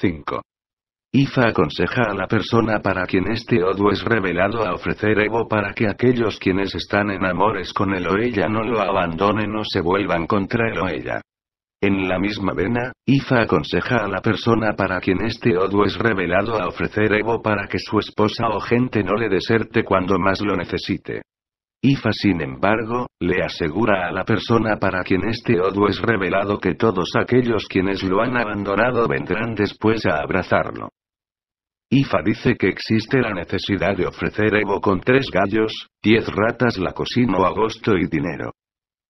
5. IFA aconseja a la persona para quien este odio es revelado a ofrecer Evo para que aquellos quienes están en amores con el o ella no lo abandonen o se vuelvan contra él o ella. En la misma vena, IFA aconseja a la persona para quien este odio es revelado a ofrecer Evo para que su esposa o gente no le deserte cuando más lo necesite. Ifa sin embargo, le asegura a la persona para quien este odo es revelado que todos aquellos quienes lo han abandonado vendrán después a abrazarlo. Ifa dice que existe la necesidad de ofrecer Evo con tres gallos, diez ratas la cocina agosto y dinero.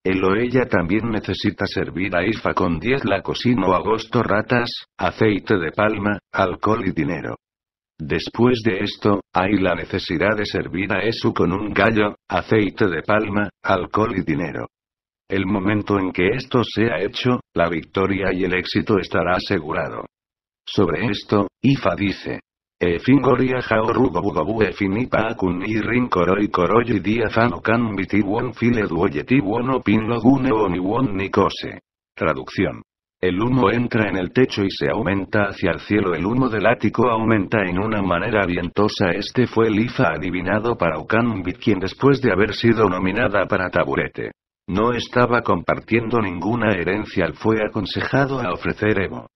El o ella también necesita servir a Ifa con diez la cocina agosto ratas, aceite de palma, alcohol y dinero. Después de esto, hay la necesidad de servir a Esu con un gallo, aceite de palma, alcohol y dinero. El momento en que esto sea hecho, la victoria y el éxito estará asegurado. Sobre esto, Ifa dice. Efingoria rin koroi kan biti won file won Traducción. El humo entra en el techo y se aumenta hacia el cielo. El humo del ático aumenta en una manera vientosa. Este fue el IFA adivinado para Okanbit, quien después de haber sido nominada para taburete. No estaba compartiendo ninguna herencia. Fue aconsejado a ofrecer Evo.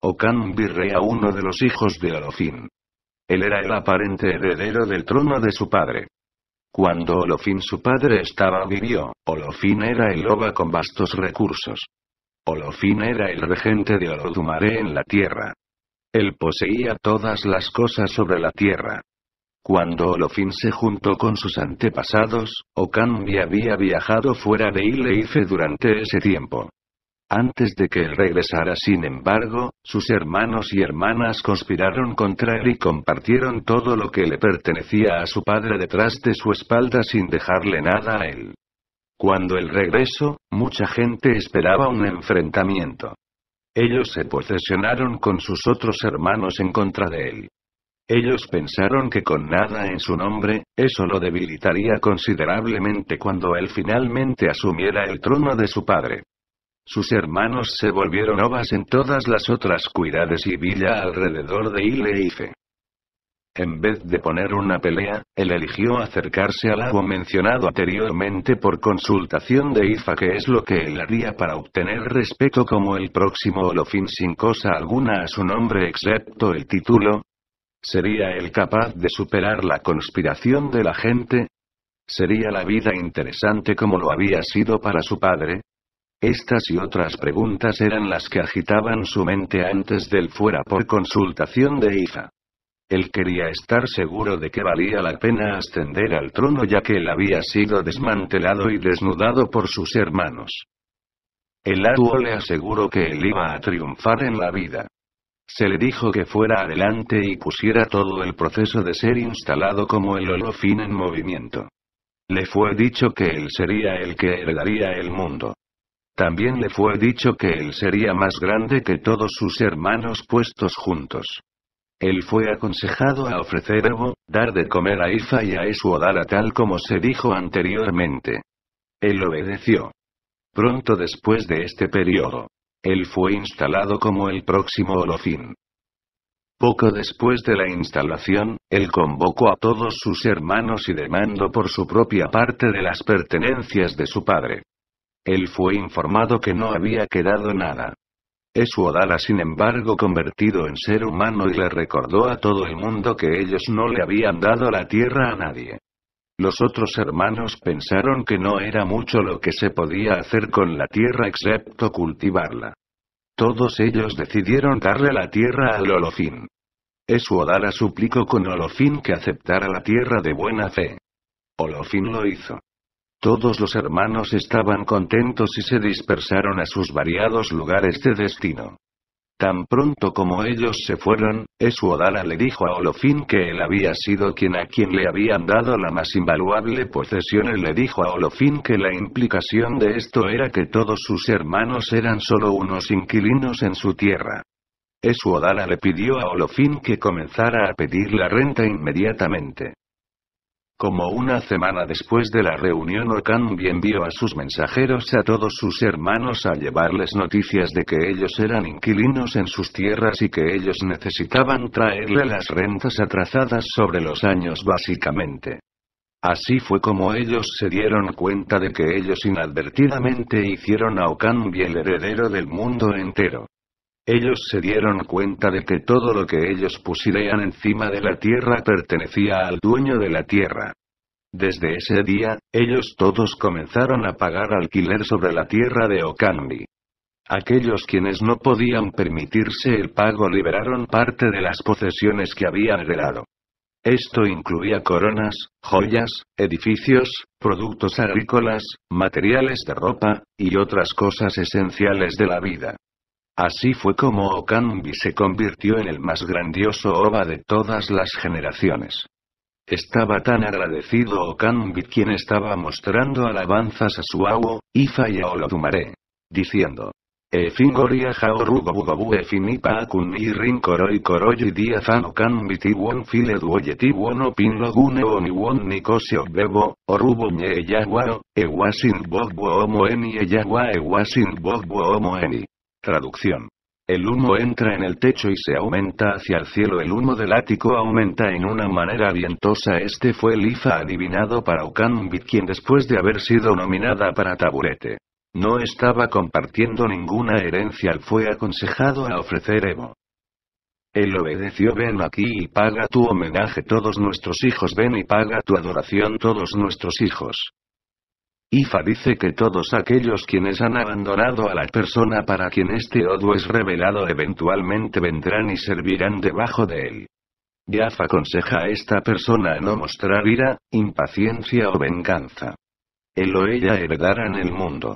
rey a uno de los hijos de Olofin. Él era el aparente heredero del trono de su padre. Cuando Olofin su padre estaba vivió, Olofin era el loba con vastos recursos. Olofin era el regente de Olodumare en la tierra. Él poseía todas las cosas sobre la tierra. Cuando Olofin se juntó con sus antepasados, Okanbi había viajado fuera de Ileife durante ese tiempo. Antes de que él regresara, sin embargo, sus hermanos y hermanas conspiraron contra él y compartieron todo lo que le pertenecía a su padre detrás de su espalda sin dejarle nada a él. Cuando el regreso, mucha gente esperaba un enfrentamiento. Ellos se posesionaron con sus otros hermanos en contra de él. Ellos pensaron que con nada en su nombre, eso lo debilitaría considerablemente cuando él finalmente asumiera el trono de su padre. Sus hermanos se volvieron ovas en todas las otras cuidades y villa alrededor de Ileife. En vez de poner una pelea, él eligió acercarse al lago mencionado anteriormente por consultación de Ifa que es lo que él haría para obtener respeto como el próximo Olofin sin cosa alguna a su nombre excepto el título. ¿Sería él capaz de superar la conspiración de la gente? ¿Sería la vida interesante como lo había sido para su padre? Estas y otras preguntas eran las que agitaban su mente antes del fuera por consultación de Ifa. Él quería estar seguro de que valía la pena ascender al trono ya que él había sido desmantelado y desnudado por sus hermanos. El Atuo le aseguró que él iba a triunfar en la vida. Se le dijo que fuera adelante y pusiera todo el proceso de ser instalado como el holofín en movimiento. Le fue dicho que él sería el que heredaría el mundo. También le fue dicho que él sería más grande que todos sus hermanos puestos juntos. Él fue aconsejado a ofrecer Evo, dar de comer a Ifa y a Esuodara tal como se dijo anteriormente. Él obedeció. Pronto después de este periodo, él fue instalado como el próximo Olofín. Poco después de la instalación, él convocó a todos sus hermanos y demandó por su propia parte de las pertenencias de su padre. Él fue informado que no había quedado nada. Esuodara sin embargo convertido en ser humano y le recordó a todo el mundo que ellos no le habían dado la tierra a nadie. Los otros hermanos pensaron que no era mucho lo que se podía hacer con la tierra excepto cultivarla. Todos ellos decidieron darle la tierra al Olofín. Esuodara suplicó con Olofín que aceptara la tierra de buena fe. Olofín lo hizo. Todos los hermanos estaban contentos y se dispersaron a sus variados lugares de destino. Tan pronto como ellos se fueron, Esuodara le dijo a Olofín que él había sido quien a quien le habían dado la más invaluable posesión. y le dijo a Olofín que la implicación de esto era que todos sus hermanos eran solo unos inquilinos en su tierra. Esuodara le pidió a Olofín que comenzara a pedir la renta inmediatamente. Como una semana después de la reunión Okanbi envió a sus mensajeros a todos sus hermanos a llevarles noticias de que ellos eran inquilinos en sus tierras y que ellos necesitaban traerle las rentas atrasadas sobre los años básicamente. Así fue como ellos se dieron cuenta de que ellos inadvertidamente hicieron a Okanbi el heredero del mundo entero. Ellos se dieron cuenta de que todo lo que ellos pusieran encima de la tierra pertenecía al dueño de la tierra. Desde ese día, ellos todos comenzaron a pagar alquiler sobre la tierra de Okanmi. Aquellos quienes no podían permitirse el pago liberaron parte de las posesiones que habían heredado. Esto incluía coronas, joyas, edificios, productos agrícolas, materiales de ropa, y otras cosas esenciales de la vida. Así fue como Okanbi se convirtió en el más grandioso Oba de todas las generaciones. Estaba tan agradecido Okanbi, quien estaba mostrando alabanzas a su Awo, Ifa y a Olodumare. Diciendo, Efingori Jaorugobugobu Efinipa Akun ni Rinkoroi Koroyi Diafan Okambi Tiwon File Duoye Tiwon Opin Logune Won Nikosio Bebo, Orubo Nye Ewasin e Bogbo Omoeni Eyawa Ewasin Bogbo Omoeni. Traducción. El humo entra en el techo y se aumenta hacia el cielo. El humo del ático aumenta en una manera vientosa. Este fue el IFA adivinado para Okanbit, quien después de haber sido nominada para taburete. No estaba compartiendo ninguna herencia. Fue aconsejado a ofrecer Evo. Él obedeció, ven aquí y paga tu homenaje todos nuestros hijos, ven y paga tu adoración todos nuestros hijos. Ifa dice que todos aquellos quienes han abandonado a la persona para quien este odio es revelado eventualmente vendrán y servirán debajo de él. Yaf aconseja a esta persona a no mostrar ira, impaciencia o venganza. Él o ella heredarán el mundo.